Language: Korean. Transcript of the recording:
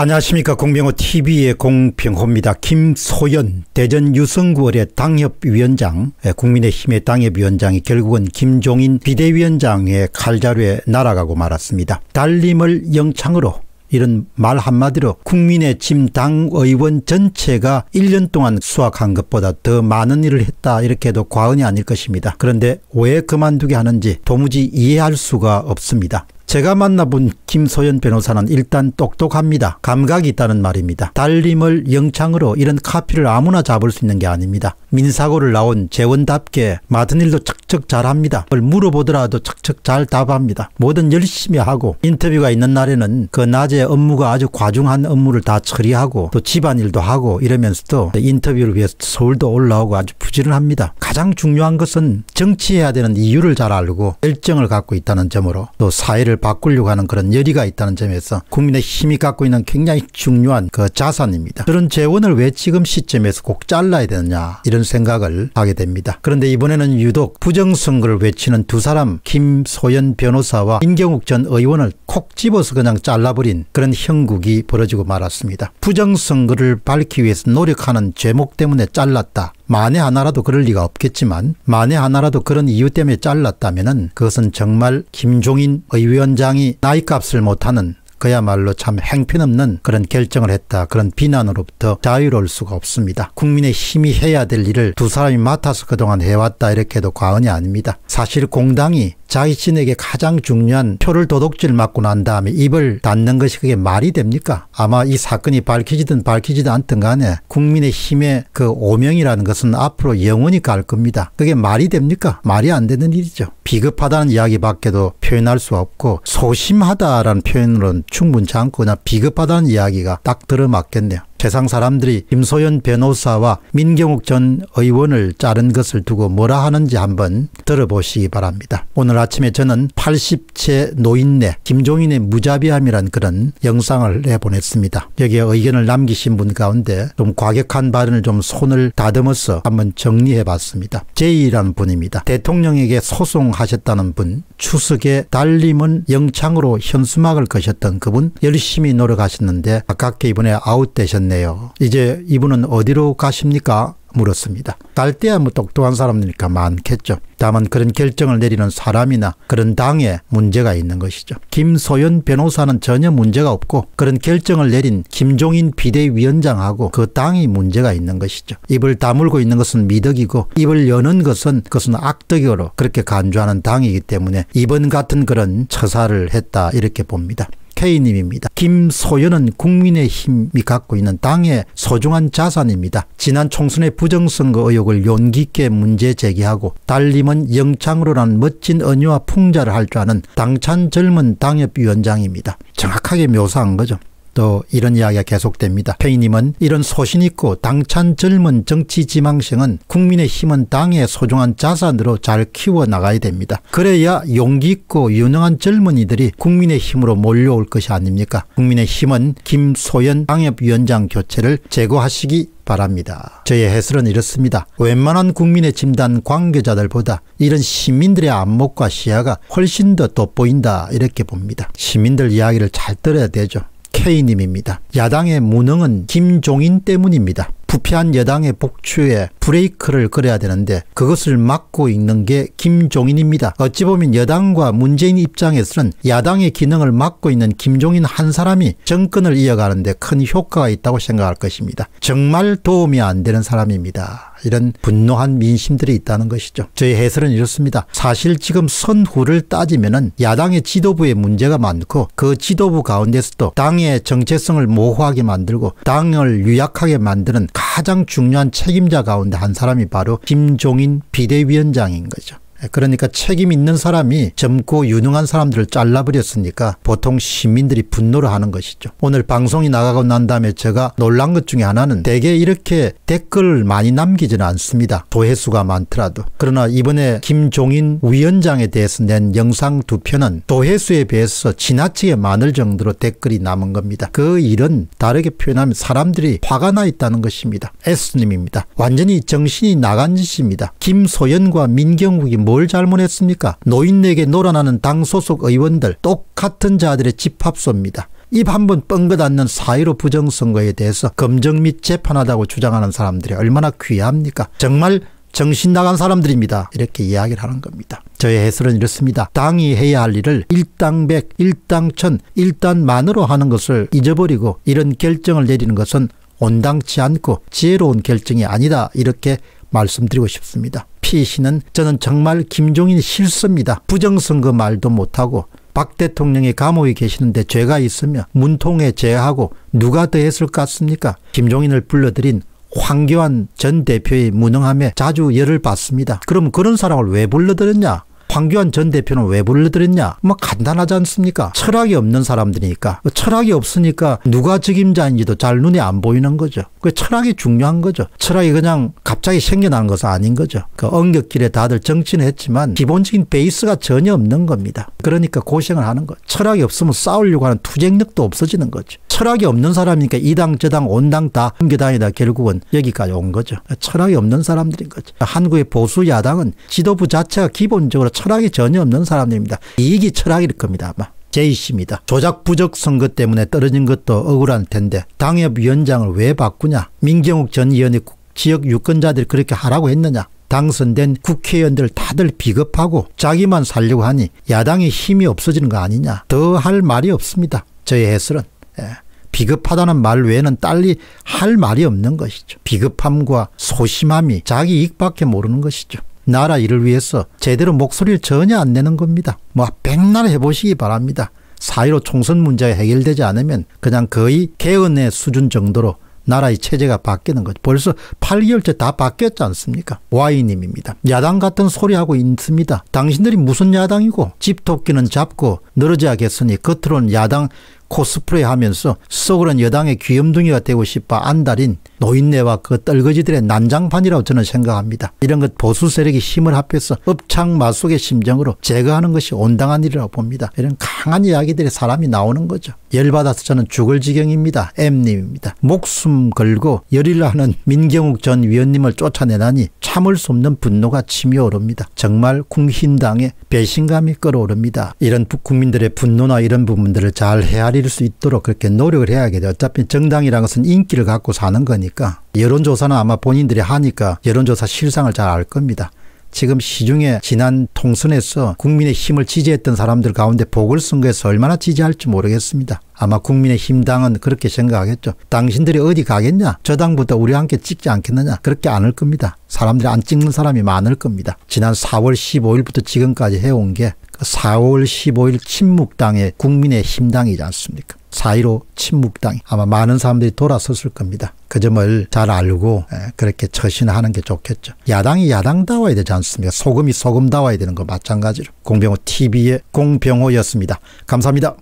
안녕하십니까 공병호 TV의 공평호입니다 김소연 대전 유성구월의 당협위원장 예, 국민의힘의 당협위원장이 결국은 김종인 비대위원장의 칼자루에 날아가고 말았습니다. 달림을 영창으로 이런 말 한마디로 국민의 짐 당의원 전체가 1년 동안 수확한 것보다 더 많은 일을 했다 이렇게 해도 과언이 아닐 것입니다. 그런데 왜 그만두게 하는지 도무지 이해할 수가 없습니다. 제가 만나본 김소연 변호사는 일단 똑똑합니다. 감각이 있다는 말입니다. 달림을 영창으로 이런 카피를 아무나 잡을 수 있는 게 아닙니다. 민사고를 나온 재원답게 맡은 일도 척척 잘합니다. 뭘 물어보더라도 척척 잘 답합니다. 뭐든 열심히 하고 인터뷰가 있는 날에는 그 낮에 업무가 아주 과중한 업무를 다 처리하고 또 집안일도 하고 이러면서도 인터뷰를 위해서 서울도 올라오고 아주 부지런합니다. 가장 중요한 것은 정치해야 되는 이유를 잘 알고 열정을 갖고 있다는 점으로 또 사회를 바꾸려고 하는 그런 열의가 있다는 점에서 국민의 힘이 갖고 있는 굉장히 중요한 그 자산입니다. 그런 재원을 왜 지금 시점에서 꼭 잘라야 되느냐 이런 생각을 하게 됩니다. 그런데 이번에는 유독 부정선거를 외치는 두 사람 김소연 변호사와 임경욱 전 의원을 콕 집어서 그냥 잘라버린 그런 형국이 벌어지고 말았습니다. 부정선거를 밝히기 위해서 노력하는 제목 때문에 잘랐다. 만에 하나라도 그럴 리가 없겠지만 만에 하나라도 그런 이유 때문에 잘랐다면 그것은 정말 김종인 의위원장이 나이값을 못하는 그야말로 참 행편없는 그런 결정을 했다. 그런 비난으로부터 자유로울 수가 없습니다. 국민의 힘이 해야 될 일을 두 사람이 맡아서 그동안 해왔다 이렇게 해도 과언이 아닙니다. 사실 공당이 자신에게 가장 중요한 표를 도둑질 맞고 난 다음에 입을 닫는 것이 그게 말이 됩니까? 아마 이 사건이 밝혀지든 밝혀지든 않든 간에 국민의 힘의 그 오명이라는 것은 앞으로 영원히 갈 겁니다. 그게 말이 됩니까? 말이 안 되는 일이죠. 비겁하다는 이야기밖에도 표현할 수 없고 소심하다라는 표현으로는 충분치 않고 그냥 비급하다는 이야기가 딱 들어맞겠네요. 세상 사람들이 김소연 변호사와 민경욱 전 의원을 자른 것을 두고 뭐라 하는지 한번 들어보시기 바랍니다. 오늘 아침에 저는 80채 노인네 김종인의 무자비함이란 그런 영상을 내보냈습니다. 여기에 의견을 남기신 분 가운데 좀 과격한 발언을 좀 손을 다듬어서 한번 정리해봤습니다. 제이라는 분입니다. 대통령에게 소송하셨다는 분 추석에 달림은 영창으로 현수막을 거셨던 그분 열심히 노력하셨는데 아깝게 이번에 아웃되셨네요. 이제 이분은 어디로 가십니까? 물었습니다. 딸때야 뭐 똑똑한 사람이니까 많겠죠. 다만 그런 결정을 내리는 사람이나 그런 당에 문제가 있는 것이죠. 김소연 변호사는 전혀 문제가 없고 그런 결정을 내린 김종인 비대위원장하고 그 당이 문제가 있는 것이죠. 입을 다물고 있는 것은 미덕이고 입을 여는 것은 그것은 악덕으로 그렇게 간주하는 당이기 때문에 이번 같은 그런 처사를 했다 이렇게 봅니다. K님입니다. 김소연은 국민의힘이 갖고 있는 당의 소중한 자산입니다. 지난 총선의 부정선거 의혹을 용기 있게 문제 제기하고 달림은 영창으로란 멋진 은유와 풍자를 할 줄 아는 당찬 젊은 당협위원장입니다. 정확하게 묘사한 거죠. 또 이런 이야기가 계속됩니다. 페이님은 이런 소신 있고 당찬 젊은 정치 지망생은 국민의 힘은 당의 소중한 자산으로 잘 키워나가야 됩니다. 그래야 용기 있고 유능한 젊은이들이 국민의 힘으로 몰려올 것이 아닙니까? 국민의 힘은 김소연 당협위원장 교체를 제거하시기 바랍니다. 저의 해설은 이렇습니다. 웬만한 국민의 진단 관계자들보다 이런 시민들의 안목과 시야가 훨씬 더 돋보인다 이렇게 봅니다. 시민들 이야기를 잘 들어야 되죠. K님입니다. 야당의 무능은 김종인 때문입니다. 부패한 여당의 복추에 브레이크를 걸어야 되는데 그것을 막고 있는 게 김종인입니다. 어찌 보면 여당과 문재인 입장에서는 야당의 기능을 막고 있는 김종인 한 사람이 정권을 이어가는데 큰 효과가 있다고 생각할 것입니다. 정말 도움이 안 되는 사람입니다. 이런 분노한 민심들이 있다는 것이죠. 저의 해설은 이렇습니다. 사실 지금 선후를 따지면은 야당의 지도부에 문제가 많고 그 지도부 가운데서도 당의 정체성을 모호하게 만들고 당을 유약하게 만드는 가장 중요한 책임자 가운데 한 사람이 바로 김종인 비대위원장인 거죠. 그러니까 책임 있는 사람이 젊고 유능한 사람들을 잘라버렸으니까 보통 시민들이 분노를 하는 것이죠. 오늘 방송이 나가고 난 다음에 제가 놀란 것 중에 하나는 대개 이렇게 댓글을 많이 남기지는 않습니다. 도회수가 많더라도. 그러나 이번에 김종인 위원장에 대해서 낸 영상 두 편은 도회수에 비해서 지나치게 많을 정도로 댓글이 남은 겁니다. 그 일은 다르게 표현하면 사람들이 화가 나 있다는 것입니다. S님입니다. 완전히 정신이 나간 짓입니다. 김소연과 민경욱이 뭘 잘못했습니까? 노인에게 놀아나는 당 소속 의원들 똑같은 자들의 집합소입니다. 입 한 번 뻥긋 않는 사의로 부정선거에 대해서 검증 및 재판하다고 주장하는 사람들이 얼마나 귀합니까? 정말 정신 나간 사람들입니다. 이렇게 이야기를 하는 겁니다. 저의 해설은 이렇습니다. 당이 해야 할 일을 일당백, 일당천, 일단만으로 하는 것을 잊어버리고 이런 결정을 내리는 것은 온당치 않고 지혜로운 결정이 아니다. 이렇게 말씀드리고 싶습니다. 피씨는 저는 정말 김종인 실수입니다. 부정선거 말도 못하고 박 대통령이 감옥에 계시는데 죄가 있으며 문통에 제하고 누가 더 했을 것 같습니까? 김종인을 불러들인 황교안 전 대표의 무능함에 자주 열을 받습니다. 그럼 그런 사람을 왜 불러들였냐? 황교안 전 대표는 왜 불러들였냐? 뭐 간단하지 않습니까? 철학이 없는 사람들이니까 그 철학이 없으니까 누가 책임자인지도 잘 눈에 안 보이는 거죠. 그 철학이 중요한 거죠. 철학이 그냥 갑자기 생겨난 것은 아닌 거죠. 그 언격길에 다들 정치는 했지만 기본적인 베이스가 전혀 없는 겁니다. 그러니까 고생을 하는 거죠. 철학이 없으면 싸우려고 하는 투쟁력도 없어지는 거죠. 철학이 없는 사람이니까 이당 저당 온당 다 옮겨다니다 결국은 여기까지 온 거죠. 철학이 없는 사람들인 거죠. 한국의 보수 야당은 지도부 자체가 기본적으로 철학이 전혀 없는 사람들입니다. 이익이 철학일 겁니다 아마. 제이씨입니다. 조작 부적 선거 때문에 떨어진 것도 억울한 텐데 당협위원장을 왜 바꾸냐. 민경욱 전 의원이 지역 유권자들이 그렇게 하라고 했느냐. 당선된 국회의원들 다들 비겁하고 자기만 살려고 하니 야당의 힘이 없어지는 거 아니냐. 더 할 말이 없습니다. 저의 해설은. 예. 비급하다는 말 외에는 딸리 할 말이 없는 것이죠. 비급함과 소심함이 자기 익밖에 모르는 것이죠. 나라 일을 위해서 제대로 목소리를 전혀 안 내는 겁니다. 뭐 백날 해보시기 바랍니다. 사이로 총선 문제가 해결되지 않으면 그냥 거의 개헌의 수준 정도로 나라의 체제가 바뀌는 거죠. 벌써 8개월째 다 바뀌었지 않습니까? 와이님입니다. 야당 같은 소리하고 있습니다. 당신들이 무슨 야당이고 집토끼는 잡고 늘어져야겠으니 겉으로는 야당 코스프레 하면서 썩으른 여당의 귀염둥이가 되고 싶어 안달인 노인네와 그 떨거지들의 난장판이라고 저는 생각합니다. 이런 것 보수 세력이 힘을 합해서 업창마속의 심정으로 제거하는 것이 온당한 일이라고 봅니다. 이런 강한 이야기들의 사람이 나오는 거죠. 열받아서 저는 죽을 지경입니다. M님입니다. 목숨 걸고 열일 하는 민경욱 전 위원님을 쫓아내다니 참을 수 없는 분노가 치밀어오릅니다 정말 궁신당의 배신감이 끌어오릅니다. 이런 국민들의 분노나 이런 부분들을 잘 헤아리 기다릴 수 있도록 그렇게 노력을 해야겠죠. 어차피 정당이라는 것은 인기를 갖고 사는 거니까 여론조사는 아마 본인들이 하니까 여론조사 실상을 잘 알 겁니다. 지금 시중에 지난 통선에서 국민의 힘을 지지했던 사람들 가운데 보궐선거에서 얼마나 지지할지 모르겠습니다. 아마 국민의힘 당은 그렇게 생각하겠죠. 당신들이 어디 가겠냐? 저 당부터 우리와 함께 찍지 않겠느냐? 그렇게 않을 겁니다. 사람들이 안 찍는 사람이 많을 겁니다. 지난 4월 15일부터 지금까지 해온 게 4월 그 15일 침묵당의 국민의힘 당이지 않습니까? 4 1로 침묵당 아마 많은 사람들이 돌아섰을 겁니다. 그 점을 잘 알고 예, 그렇게 처신하는 게 좋겠죠. 야당이 야당다워야 되지 않습니까? 소금이 소금다워야 되는 거 마찬가지로. 공병호 TV의 공병호였습니다. 감사합니다.